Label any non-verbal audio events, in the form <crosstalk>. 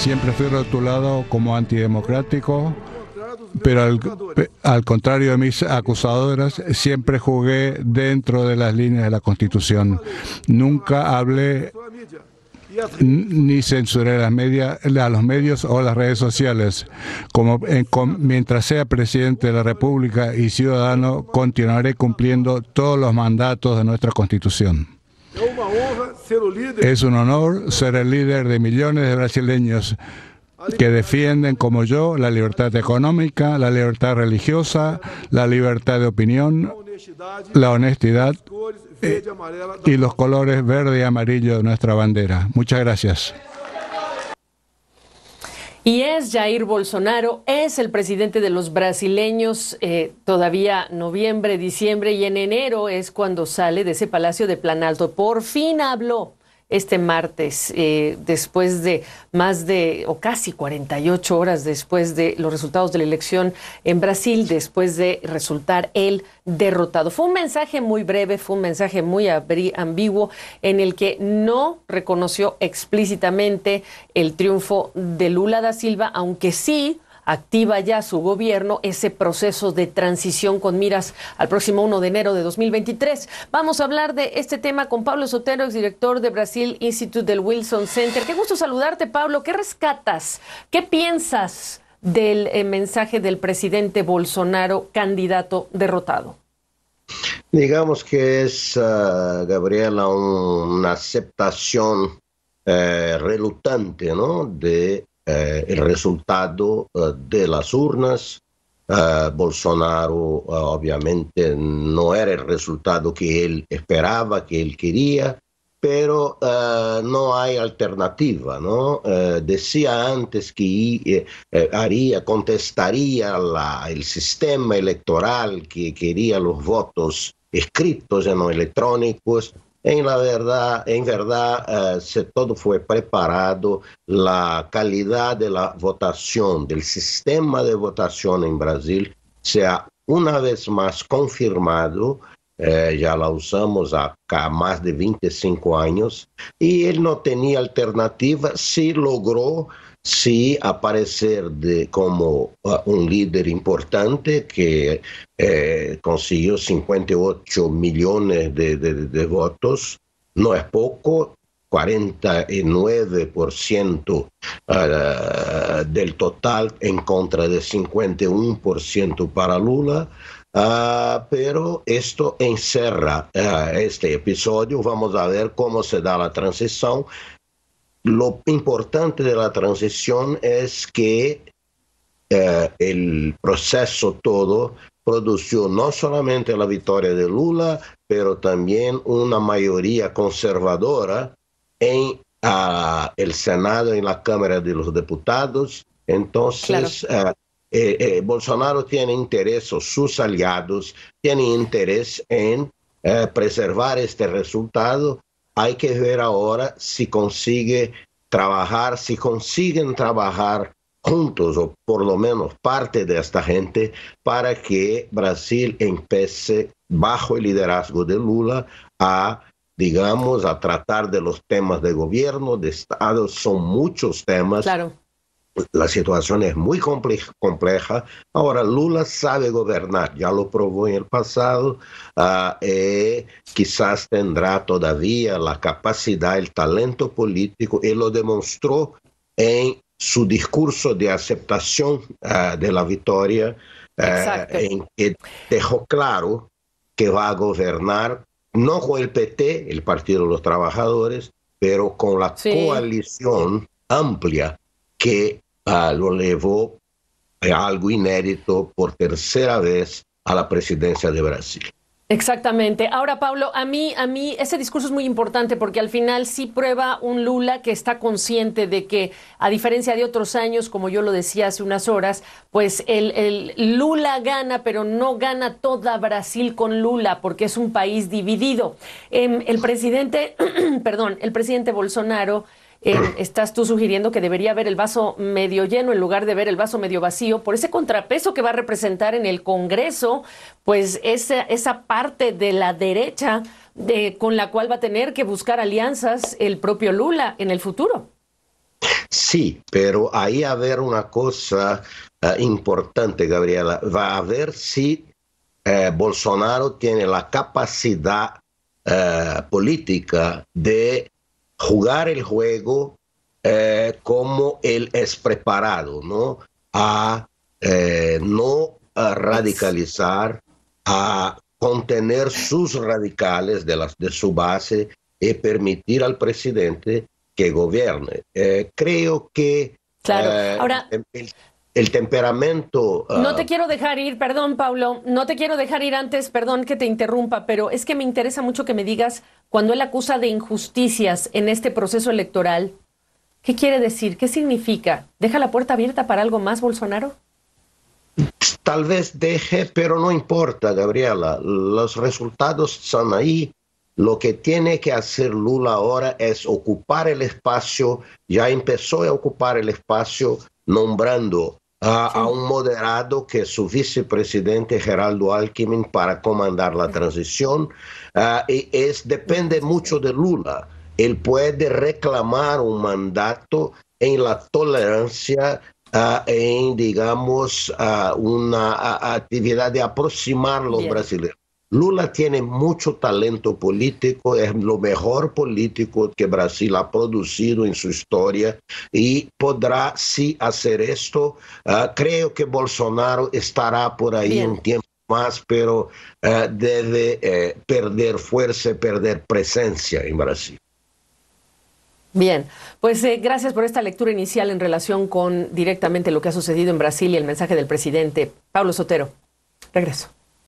Siempre fui rotulado como antidemocrático, pero al, contrario de mis acusadoras, siempre jugué dentro de las líneas de la Constitución. Nunca hablé ni censuré las media, a los medios o las redes sociales. Como mientras sea presidente de la República y ciudadano, continuaré cumpliendo todos los mandatos de nuestra Constitución. Es un honor ser el líder de millones de brasileños que defienden, como yo, la libertad económica, la libertad religiosa, la libertad de opinión, la honestidad y los colores verde y amarillo de nuestra bandera. Muchas gracias. Y es Jair Bolsonaro, es el presidente de los brasileños, eh, todavía noviembre, diciembre y en enero es cuando sale de ese palacio de Planalto. Por fin habló este martes, eh, después de más de o casi 48 horas después de los resultados de la elección en Brasil, después de resultar él derrotado. Fue un mensaje muy breve, fue un mensaje muy ambiguo en el que no reconoció explícitamente el triunfo de Lula da Silva, aunque sí activa ya su gobierno ese proceso de transición con miras al próximo 1 de enero de 2023. Vamos a hablar de este tema con Pablo Sotero, exdirector de Brasil Institute del Wilson Center. Qué gusto saludarte, Pablo. ¿Qué rescatas? ¿Qué piensas del eh, mensaje del presidente Bolsonaro, candidato derrotado? Digamos que es, ah, Gabriela, una aceptación eh, relutante ¿no? de eh, eh, eh, el resultado de las urnas. Bolsonaro obviamente no era el resultado que él esperaba, que él quería, pero no hay alternativa, ¿no? decía antes que haría, contestaría la, el sistema electoral que quería los votos escritos, no electrónicos, en la verdad, en verdad, eh, se todo fue preparado, la calidad de la votación, del sistema de votación en Brasil, se ha una vez más confirmado eh, ya la usamos acá más de 25 años, y él no tenía alternativa, sí logró sí aparecer de, como ah, un líder importante que eh, consiguió 58 millones de, votos, no es poco, 49% ah, del total en contra de 51% para Lula. Ah, pero esto encerra este episodio. Vamos a ver cómo se da la transición lo importante de la transición es que eh, el proceso todo produjo no solamente la victoria de Lula, pero también una mayoría conservadora en el Senado, en la Cámara de los Diputados. Entonces, eh, eh, Bolsonaro tiene interés, o sus aliados tienen interés en preservar este resultado hay que ver ahora si consigue trabajar, si consiguen trabajar juntos o por lo menos parte de esta gente para que Brasil empiece bajo el liderazgo de Lula a digamos, a tratar de los temas de gobierno, de Estado, son muchos temas claro la situación es muy compleja. Ahora, Lula sabe gobernar, ya lo probó en el pasado, ah, eh, quizás tendrá todavía la capacidad, el talento político, y lo demostró en su discurso de aceptación ah, de la victoria, ah, en que dejó claro que va a gobernar no con el PT, el Partido de los Trabajadores, pero con la coalición amplia que Ah, lo llevó a eh, algo inédito por tercera vez a la presidencia de Brasil. Exactamente. Ahora, Pablo, a mí, a mí ese discurso es muy importante porque al final sí prueba un Lula que está consciente de que, a diferencia de otros años, como yo lo decía hace unas horas, pues el, Lula gana, pero no gana toda Brasil con Lula porque es un país dividido. Em, el presidente, <clears throat> perdón, el presidente Bolsonaro eh, estás tú sugiriendo que debería ver el vaso medio lleno en lugar de ver el vaso medio vacío por ese contrapeso que va a representar en el Congreso, pues esa, esa parte de la derecha con la cual va a tener que buscar alianzas el propio Lula en el futuro. Sí, pero ahí a ver una cosa eh, importante, Gabriela. Va a ver si eh, Bolsonaro tiene la capacidad política de jugar el juego eh, como él es preparado, ¿no? A eh, no radicalizar, a contener sus radicales de, las, de su base y permitir al presidente que gobierne. Eh, creo que... Claro, ahora el temperamento. No ah, te quiero dejar ir, perdón, Pablo, no te quiero dejar ir antes, perdón que te interrumpa, pero es que me interesa mucho que me digas cuando él acusa de injusticias en este proceso electoral, ¿qué quiere decir? ¿Qué significa? ¿Deja la puerta abierta para algo más, Bolsonaro? Tal vez deje, pero no importa, Gabriela. Los resultados están ahí. Lo que tiene que hacer Lula ahora es ocupar el espacio, ya empezó a ocupar el espacio nombrando a, un moderado que es su vicepresidente Geraldo Alckmin para comandar la transición. Ah, y es, depende mucho de Lula. Él puede reclamar un mandato en la tolerancia, ah, en, digamos, ah, una actividad de aproximar los brasileños. Lula tiene mucho talento político, es lo mejor político que Brasil ha producido en su historia y podrá sí hacer esto. Ah, creo que Bolsonaro estará por ahí un tiempo más, pero ah, debe eh, perder fuerza, perder presencia en Brasil. Bien, pues eh, gracias por esta lectura inicial en relación con directamente lo que ha sucedido en Brasil y el mensaje del presidente Pablo Sotero. Regreso.